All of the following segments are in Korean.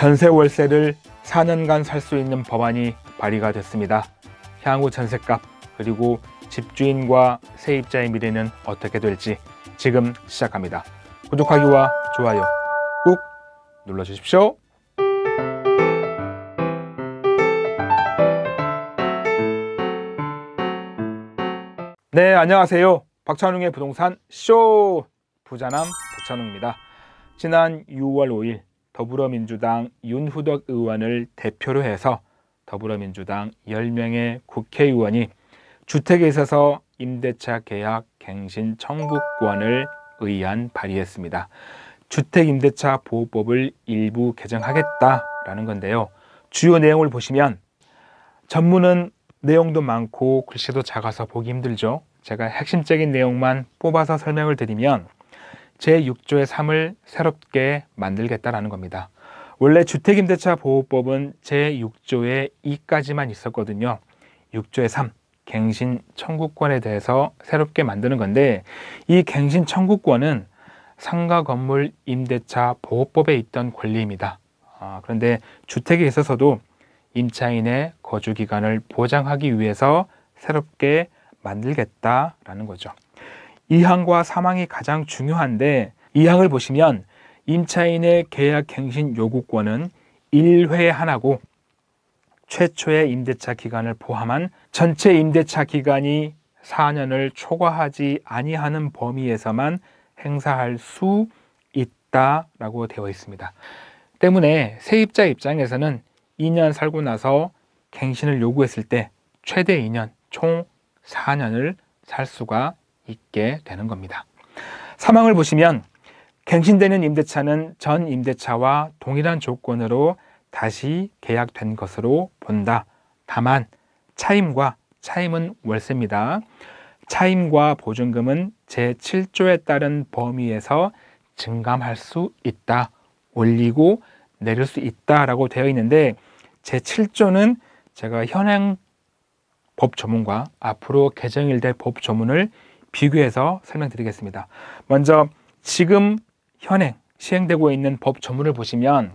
전세 월세를 4년간 살 수 있는 법안이 발의가 됐습니다. 향후 전세값 그리고 집주인과 세입자의 미래는 어떻게 될지 지금 시작합니다. 구독하기와 좋아요 꾹 눌러주십시오. 네, 안녕하세요. 박찬웅의 부동산 쇼 부자남 박찬웅입니다. 지난 6월 5일 더불어민주당 윤후덕 의원을 대표로 해서 더불어민주당 10명의 국회의원이 주택에 있어서 임대차 계약 갱신 청구권을 의안 발의했습니다. 주택임대차 보호법을 일부 개정하겠다라는 건데요. 주요 내용을 보시면 전문은 내용도 많고 글씨도 작아서 보기 힘들죠. 제가 핵심적인 내용만 뽑아서 설명을 드리면 제6조의 3을 새롭게 만들겠다라는 겁니다. 원래 주택임대차보호법은 제6조의 2까지만 있었거든요. 6조의 3, 갱신 청구권에 대해서 새롭게 만드는 건데 이 갱신 청구권은 상가 건물 임대차 보호법에 있던 권리입니다. 아, 그런데 주택에 있어서도 임차인의 거주 기간을 보장하기 위해서 새롭게 만들겠다라는 거죠. 이항과 사망이 가장 중요한데 이항을 보시면 임차인의 계약갱신 요구권은 1회 하나고 최초의 임대차 기간을 포함한 전체 임대차 기간이 4년을 초과하지 아니하는 범위에서만 행사할 수 있다라고 되어 있습니다. 때문에 세입자 입장에서는 2년 살고 나서 갱신을 요구했을 때 최대 2년, 총 4년을 살 수가 있게 되는 겁니다. 사망을 보시면 갱신되는 임대차는 전 임대차와 동일한 조건으로 다시 계약된 것으로 본다. 다만 차임과 차임은 월세입니다. 차임과 보증금은 제7조에 따른 범위에서 증감할 수 있다. 올리고 내릴 수 있다라고 되어 있는데 제7조는 제가 현행 법 조문과 앞으로 개정일 될법 조문을 비교해서 설명드리겠습니다. 먼저 지금 현행 시행되고 있는 법 조문을 보시면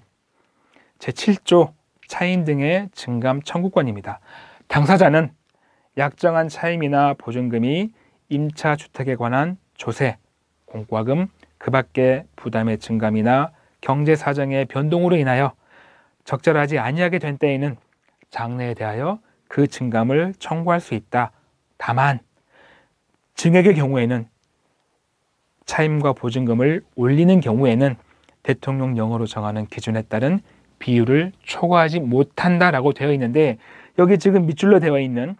제7조 차임 등의 증감 청구권입니다. 당사자는 약정한 차임이나 보증금이 임차 주택에 관한 조세, 공과금, 그 밖에 부담의 증감이나 경제 사정의 변동으로 인하여 적절하지 아니하게 된 때에는 장래에 대하여 그 증감을 청구할 수 있다. 다만 증액의 경우에는 차임과 보증금을 올리는 경우에는 대통령령으로 정하는 기준에 따른 비율을 초과하지 못한다라고 되어 있는데 여기 지금 밑줄로 되어 있는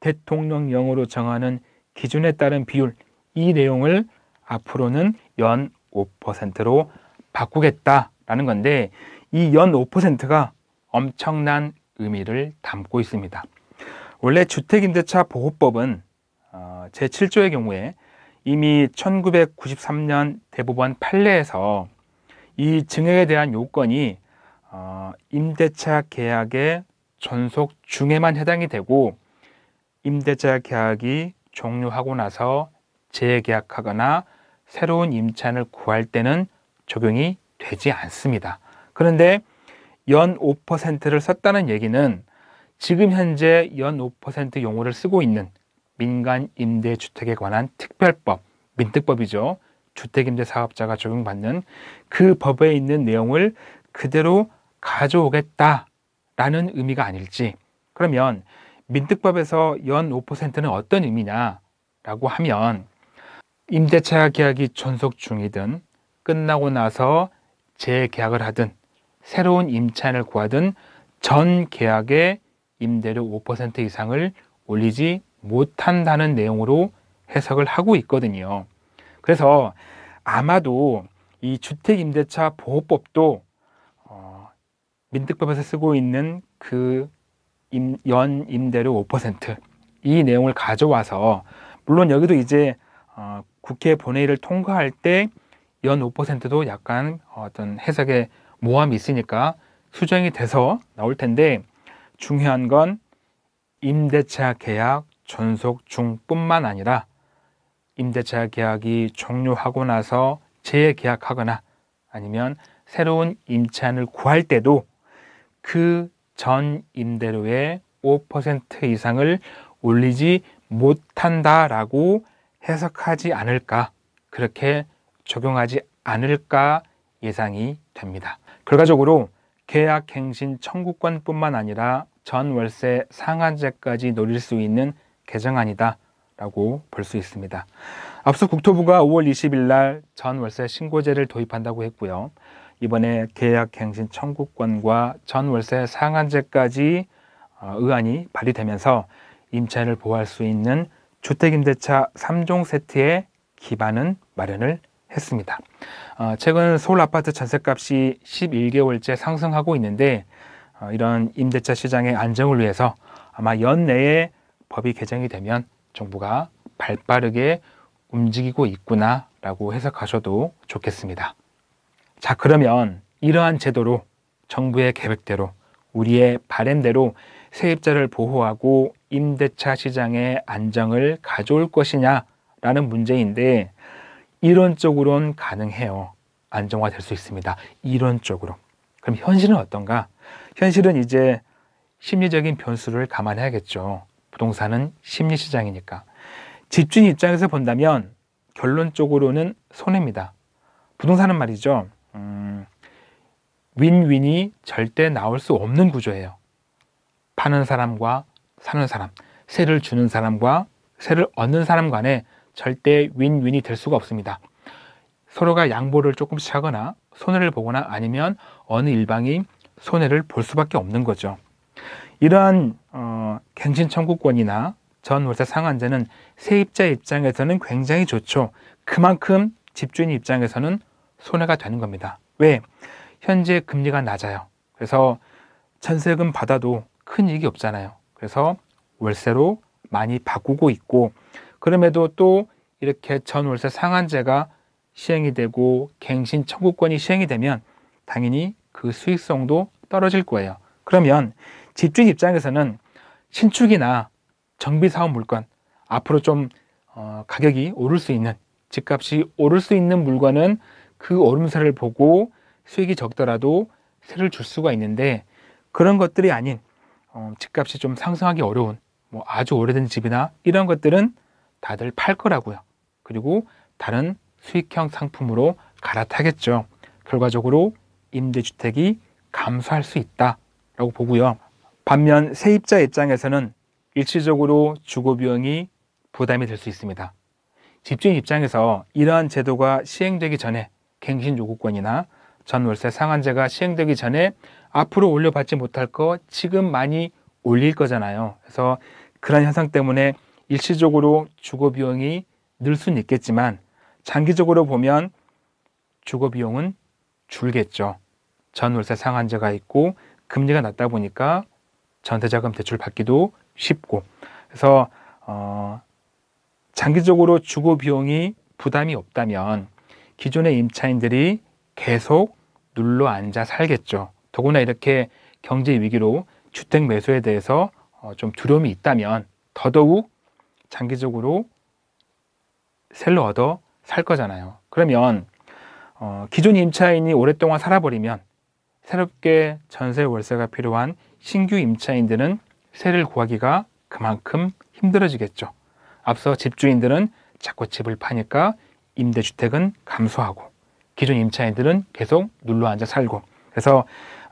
대통령령으로 정하는 기준에 따른 비율 이 내용을 앞으로는 연 5%로 바꾸겠다라는 건데 이 연 5%가 엄청난 의미를 담고 있습니다. 원래 주택임대차 보호법은 어, 제7조의 경우에 이미 1993년 대법원 판례에서 이 증액에 대한 요건이 어, 임대차 계약의 전속 중에만 해당이 되고 임대차 계약이 종료하고 나서 재계약하거나 새로운 임차인을 구할 때는 적용이 되지 않습니다. 그런데 연 5%를 썼다는 얘기는 지금 현재 연 5% 용어를 쓰고 있는 민간 임대주택에 관한 특별법, 민특법이죠. 주택임대 사업자가 적용받는 그 법에 있는 내용을 그대로 가져오겠다라는 의미가 아닐지 그러면 민특법에서 연 5%는 어떤 의미냐라고 하면 임대차 계약이 존속 중이든 끝나고 나서 재계약을 하든 새로운 임차인을 구하든 전계약에 임대료 5% 이상을 올리지 못한다는 내용으로 해석을 하고 있거든요. 그래서 아마도 이 주택임대차 보호법도 어, 민특법에서 쓰고 있는 그 임, 연 임대료 5%이 내용을 가져와서 물론 여기도 이제 어, 국회 본회의를 통과할 때 연 5%도 약간 어떤 해석의 모함이 있으니까 수정이 돼서 나올 텐데 중요한 건 임대차 계약 전속 중뿐만 아니라 임대차 계약이 종료하고 나서 재계약하거나 아니면 새로운 임차인을 구할 때도 그 전 임대료의 5% 이상을 올리지 못한다라고 해석하지 않을까 그렇게 적용하지 않을까 예상이 됩니다. 결과적으로 계약갱신 청구권뿐만 아니라 전월세 상한제까지 노릴 수 있는 개정안이다. 라고 볼 수 있습니다. 앞서 국토부가 5월 20일 날전 월세 신고제를 도입한다고 했고요. 이번에 계약갱신 청구권과 전 월세 상한제까지 어, 의안이 발의되면서 임차인을 보호할 수 있는 주택임대차 3종 세트의 기반은 마련을 했습니다. 어, 최근 서울 아파트 전세값이 11개월째 상승하고 있는데 어, 이런 임대차 시장의 안정을 위해서 아마 연내에 법이 개정이 되면 정부가 발빠르게 움직이고 있구나라고 해석하셔도 좋겠습니다. 자, 그러면 이러한 제도로 정부의 계획대로 우리의 바램대로 세입자를 보호하고 임대차 시장의 안정을 가져올 것이냐라는 문제인데 이론적으론 가능해요. 안정화될 수 있습니다. 이론적으로. 그럼 현실은 어떤가? 현실은 이제 심리적인 변수를 감안해야겠죠. 부동산은 심리시장이니까. 집주인 입장에서 본다면 결론적으로는 손해입니다. 부동산은 말이죠. 음, 윈윈이 절대 나올 수 없는 구조예요. 파는 사람과 사는 사람, 세를 주는 사람과 세를 얻는 사람 간에 절대 윈윈이 될 수가 없습니다. 서로가 양보를 조금씩 하거나 손해를 보거나 아니면 어느 일방이 손해를 볼 수밖에 없는 거죠. 이러한 어, 갱신청구권이나 전월세 상한제는 세입자 입장에서는 굉장히 좋죠. 그만큼 집주인 입장에서는 손해가 되는 겁니다. 왜? 현재 금리가 낮아요. 그래서 전세금 받아도 큰 이익이 없잖아요. 그래서 월세로 많이 바꾸고 있고 그럼에도 또 이렇게 전월세 상한제가 시행이 되고 갱신 청구권이 시행이 되면 당연히 그 수익성도 떨어질 거예요. 그러면 집주인 입장에서는 신축이나 정비사업 물건 앞으로 좀 어, 가격이 오를 수 있는 집값이 오를 수 있는 물건은 그 오름세를 보고 수익이 적더라도 세를 줄 수가 있는데 그런 것들이 아닌 어, 집값이 좀 상승하기 어려운 뭐 아주 오래된 집이나 이런 것들은 다들 팔 거라고요. 그리고 다른 수익형 상품으로 갈아타겠죠. 결과적으로 임대주택이 감소할 수 있다라고 보고요. 반면 세입자 입장에서는 일시적으로 주거 비용이 부담이 될 수 있습니다. 집주인 입장에서 이러한 제도가 시행되기 전에 갱신 요구권이나 전월세 상한제가 시행되기 전에 앞으로 올려받지 못할 거 지금 많이 올릴 거잖아요. 그래서 그런 현상 때문에 일시적으로 주거 비용이 늘 수는 있겠지만 장기적으로 보면 주거 비용은 줄겠죠. 전월세 상한제가 있고 금리가 낮다 보니까 전세자금 대출 받기도 쉽고 그래서 어, 장기적으로 주거 비용이 부담이 없다면 기존의 임차인들이 계속 눌러 앉아 살겠죠. 더구나 이렇게 경제 위기로 주택 매수에 대해서 어, 좀 두려움이 있다면 더더욱 장기적으로 셀러 얻어 살 거잖아요. 그러면 어, 기존 임차인이 오랫동안 살아버리면 새롭게 전세 월세가 필요한 신규 임차인들은 세를 구하기가 그만큼 힘들어지겠죠. 앞서 집주인들은 자꾸 집을 파니까 임대주택은 감소하고 기존 임차인들은 계속 눌러앉아 살고 그래서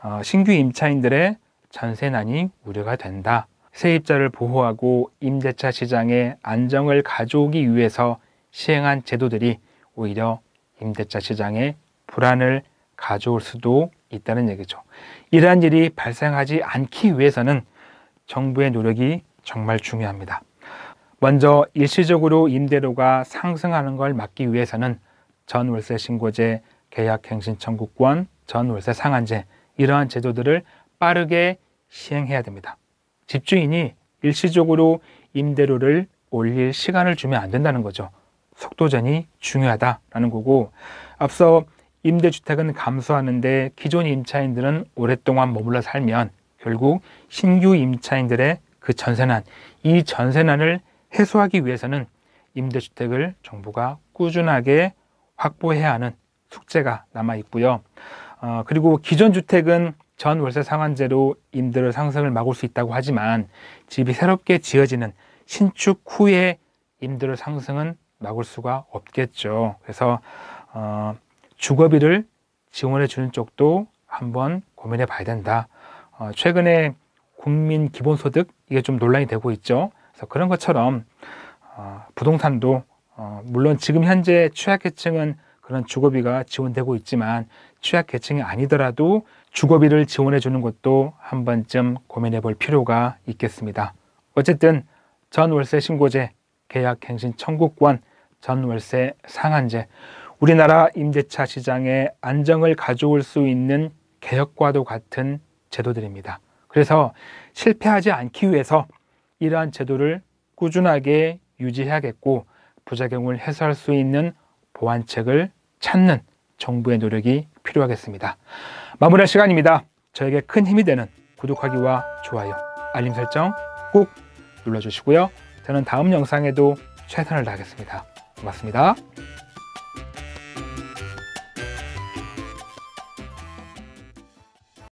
어, 신규 임차인들의 전세난이 우려가 된다. 세입자를 보호하고 임대차 시장의 안정을 가져오기 위해서 시행한 제도들이 오히려 임대차 시장에 불안을 가져올 수도 있다는 얘기죠. 이러한 일이 발생하지 않기 위해서는 정부의 노력이 정말 중요합니다. 먼저 일시적으로 임대료가 상승하는 걸 막기 위해서는 전월세 신고제, 계약갱신청구권, 전월세 상한제 이러한 제도들을 빠르게 시행해야 됩니다. 집주인이 일시적으로 임대료를 올릴 시간을 주면 안 된다는 거죠. 속도전이 중요하다라는 거고 앞서 임대주택은 감소하는데 기존 임차인들은 오랫동안 머물러 살면 결국 신규 임차인들의 그 전세난, 이 전세난을 해소하기 위해서는 임대주택을 정부가 꾸준하게 확보해야 하는 숙제가 남아 있고요. 어, 그리고 기존 주택은 전 월세 상한제로 임대료 상승을 막을 수 있다고 하지만 집이 새롭게 지어지는 신축 후에 임대료 상승은 막을 수가 없겠죠. 그래서 어, 주거비를 지원해 주는 쪽도 한번 고민해 봐야 된다. 어, 최근에 국민 기본소득 이게 좀 논란이 되고 있죠. 그래서 그런 것처럼 어, 부동산도 어, 물론 지금 현재 취약계층은 그런 주거비가 지원되고 있지만 취약계층이 아니더라도 주거비를 지원해 주는 것도 한 번쯤 고민해 볼 필요가 있겠습니다. 어쨌든 전월세 신고제, 계약갱신 청구권, 전월세 상한제 우리나라 임대차 시장에 안정을 가져올 수 있는 개혁과도 같은 제도들입니다. 그래서 실패하지 않기 위해서 이러한 제도를 꾸준하게 유지해야겠고 부작용을 해소할 수 있는 보완책을 찾는 정부의 노력이 필요하겠습니다. 마무리할 시간입니다. 저에게 큰 힘이 되는 구독하기와 좋아요, 알림 설정 꼭 눌러주시고요. 저는 다음 영상에도 최선을 다하겠습니다. 고맙습니다.